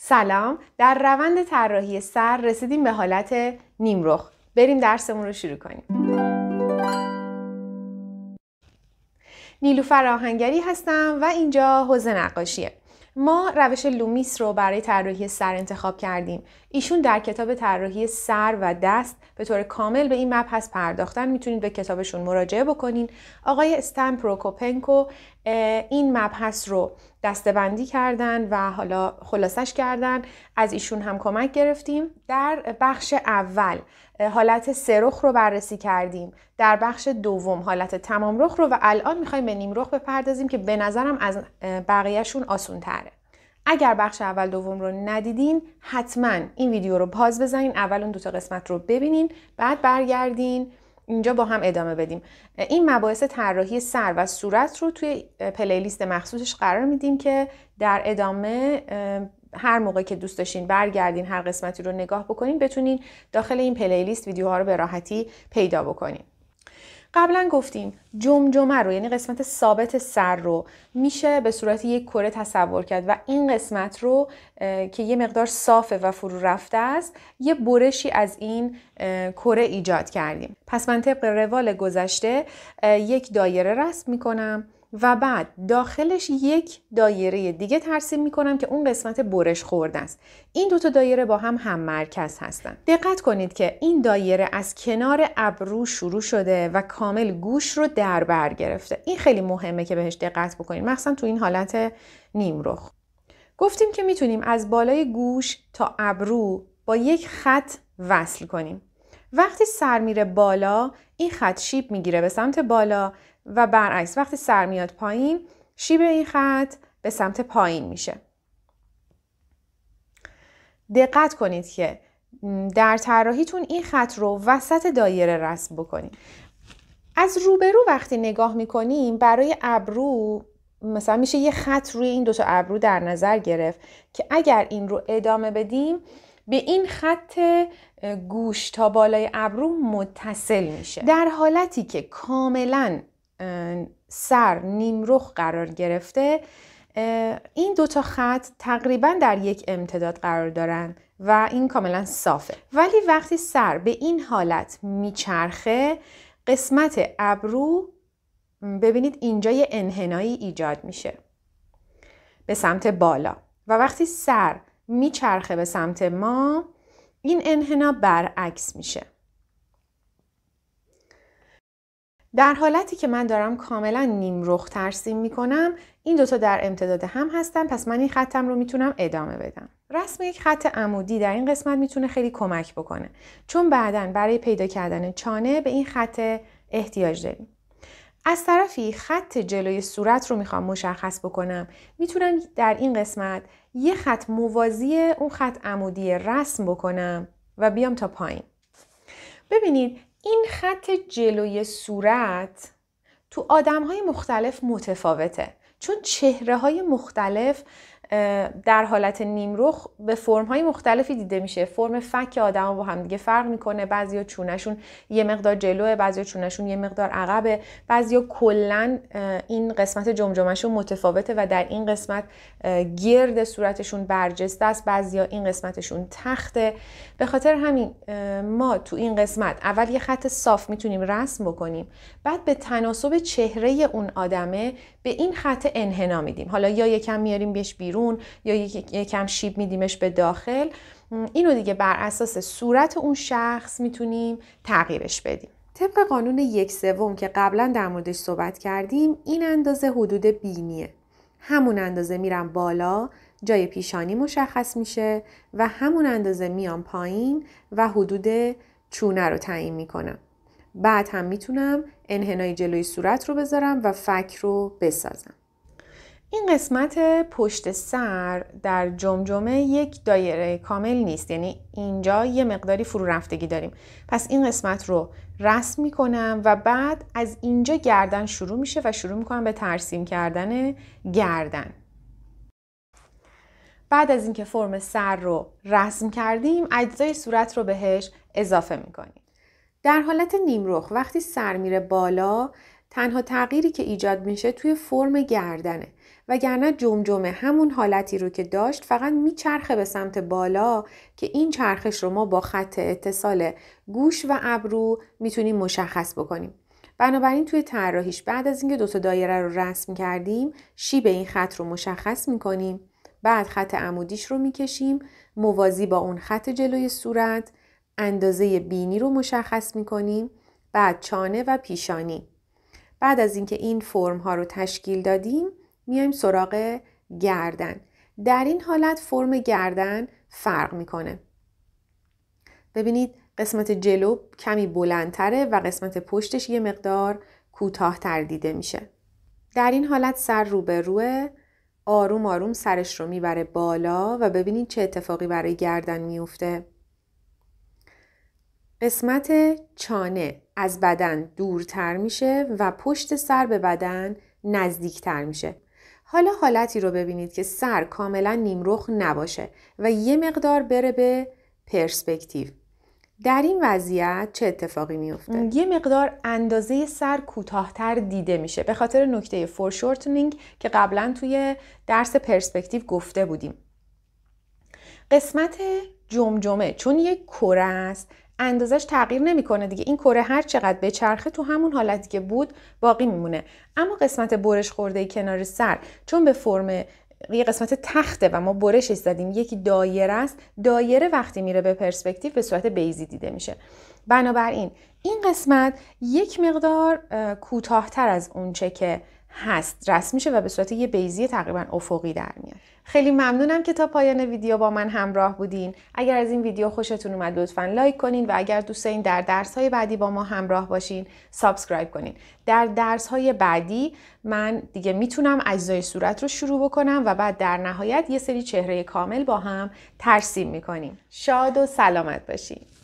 سلام در روند طراحی سر رسیدیم به حالت نیمرخ بریم درسمون رو شروع کنیم نیلوفر آهنگری هستم و اینجا حوزه نقاشیه ما روش لومیس رو برای طراحی سر انتخاب کردیم ایشون در کتاب طراحی سر و دست به طور کامل به این مبحث پرداختن میتونید به کتابشون مراجعه بکنین آقای استن پروکوپنکو این مبحث رو دستبندی کردن و حالا خلاصش کردن از ایشون هم کمک گرفتیم در بخش اول حالت سرخ رو بررسی کردیم در بخش دوم حالت تمام رخ رو و الان میخوایم به نیم رخ بپردازیم که به نظرم از بقیهشون آسون تره اگر بخش اول دوم رو ندیدین حتما این ویدیو رو پاز بزنین اول اون دو تا قسمت رو ببینین بعد برگردین اینجا با هم ادامه بدیم این مباحث طراحی سر و صورت رو توی پلیلیست مخصوصش قرار میدیم که در ادامه هر موقع که دوست داشتین برگردین هر قسمتی رو نگاه بکنین بتونین داخل این پلیلیست ویدیوها رو به راحتی پیدا بکنین قبلا گفتیم جمجمه رو یعنی قسمت ثابت سر رو میشه به صورت یک کره تصور کرد و این قسمت رو که یه مقدار صافه و فرو رفته است یه برشی از این کره ایجاد کردیم پس من طبق روال گذشته یک دایره رسم میکنم و بعد داخلش یک دایره دیگه ترسیم میکنم که اون قسمت برش خورده است این دوتا دایره با هم هم مرکز هستن دقت کنید که این دایره از کنار ابرو شروع شده و کامل گوش رو در بر گرفته این خیلی مهمه که بهش دقت بکنید مخصوصا تو این حالت رخ. گفتیم که میتونیم از بالای گوش تا ابرو با یک خط وصل کنیم وقتی سر میره بالا این خط شیب میگیره به سمت بالا و برعکس وقتی سر میاد پایین شیب این خط به سمت پایین میشه دقت کنید که در طراحیتون این خط رو وسط دایره رسم بکنید از روبرو وقتی نگاه میکنیم برای ابرو مثلا میشه یه خط روی این دوتا ابرو در نظر گرفت که اگر این رو ادامه بدیم به این خط گوش تا بالای ابرو متصل میشه در حالتی که کاملا سر نیمرخ قرار گرفته این دوتا خط تقریبا در یک امتداد قرار دارن و این کاملا صافه ولی وقتی سر به این حالت میچرخه قسمت ابرو ببینید اینجا یه انحنایی ایجاد میشه به سمت بالا و وقتی سر میچرخه به سمت ما این انحنا برعکس میشه در حالتی که من دارم کاملا نیمرخ ترسیم میکنم این دوتا در امتداد هم هستن پس من این خطم رو میتونم ادامه بدم رسم یک خط عمودی در این قسمت میتونه خیلی کمک بکنه چون بعدا برای پیدا کردن چانه به این خط احتیاج داریم از طرفی خط جلوی صورت رو میخوام مشخص بکنم میتونم در این قسمت یه خط موازی اون خط عمودی رسم بکنم و بیام تا پایین ببینید این خط جلوی صورت تو آدم های مختلف متفاوته چون چهره های مختلف در حالت نیمروخ به فرم های مختلفی دیده میشه فرم فک آدم با هم دیگه فرق میکنه بعضی بعضیا چونشون یه مقدار جلوه بعضی بعضیا چونشون یه مقدار عقبه بعضیا کلا این قسمت جمجمهشون متفاوته و در این قسمت گرد صورتشون برجسته است بعضیا این قسمتشون تخته به خاطر همین ما تو این قسمت اول یه خط صاف میتونیم رسم بکنیم بعد به تناسب چهره اون آدمه به این خط انحنا میدیم حالا یا یکم میاریم بهش بیرون بیرون یا کم شیب میدیمش به داخل اینو دیگه بر اساس صورت اون شخص میتونیم تغییرش بدیم طبق قانون یک سوم که قبلا در موردش صحبت کردیم این اندازه حدود بینیه همون اندازه میرم بالا جای پیشانی مشخص میشه و همون اندازه میام پایین و حدود چونه رو تعیین میکنم بعد هم میتونم انحنای جلوی صورت رو بذارم و فک رو بسازم این قسمت پشت سر در جمجمه یک دایره کامل نیست یعنی اینجا یه مقداری فرو رفتگی داریم پس این قسمت رو رسم میکنم و بعد از اینجا گردن شروع میشه و شروع میکنم به ترسیم کردن گردن بعد از اینکه فرم سر رو رسم کردیم اجزای صورت رو بهش اضافه میکنیم در حالت نیمرخ وقتی سر میره بالا تنها تغییری که ایجاد میشه توی فرم گردنه وگرنه جمجمه همون حالتی رو که داشت فقط میچرخه به سمت بالا که این چرخش رو ما با خط اتصال گوش و ابرو میتونیم مشخص بکنیم بنابراین توی طراحیش بعد از اینکه دو تا دایره رو رسم کردیم شیب این خط رو مشخص میکنیم بعد خط عمودیش رو میکشیم موازی با اون خط جلوی صورت اندازه بینی رو مشخص میکنیم بعد چانه و پیشانی بعد از اینکه این فرم ها رو تشکیل دادیم میایم سراغ گردن در این حالت فرم گردن فرق میکنه ببینید قسمت جلو کمی بلندتره و قسمت پشتش یه مقدار کوتاهتر دیده میشه در این حالت سر رو به روه آروم آروم سرش رو میبره بالا و ببینید چه اتفاقی برای گردن میفته قسمت چانه از بدن دورتر میشه و پشت سر به بدن نزدیکتر میشه. حالا حالتی رو ببینید که سر کاملا نیمرخ نباشه و یه مقدار بره به پرسپکتیو. در این وضعیت چه اتفاقی میفته؟ یه مقدار اندازه سر کوتاهتر دیده میشه به خاطر نکته فورشورتنینگ که قبلا توی درس پرسپکتیو گفته بودیم. قسمت جمجمه چون یک کره است اندازش تغییر نمیکنه دیگه این کره هر چقدر چرخه تو همون حالتی که بود باقی میمونه اما قسمت برش خورده کنار سر چون به فرم یه قسمت تخته و ما برشش زدیم یکی دایره است دایره وقتی میره به پرسپکتیو به صورت بیزی دیده میشه بنابراین این قسمت یک مقدار کوتاهتر از اونچه که هست رسم میشه و به صورت یه بیزی تقریبا افقی در میاد خیلی ممنونم که تا پایان ویدیو با من همراه بودین. اگر از این ویدیو خوشتون اومد لطفا لایک کنین و اگر دوست این در درس های بعدی با ما همراه باشین سابسکرایب کنین. در درس های بعدی من دیگه میتونم اجزای صورت رو شروع بکنم و بعد در نهایت یه سری چهره کامل با هم ترسیم میکنیم. شاد و سلامت باشین.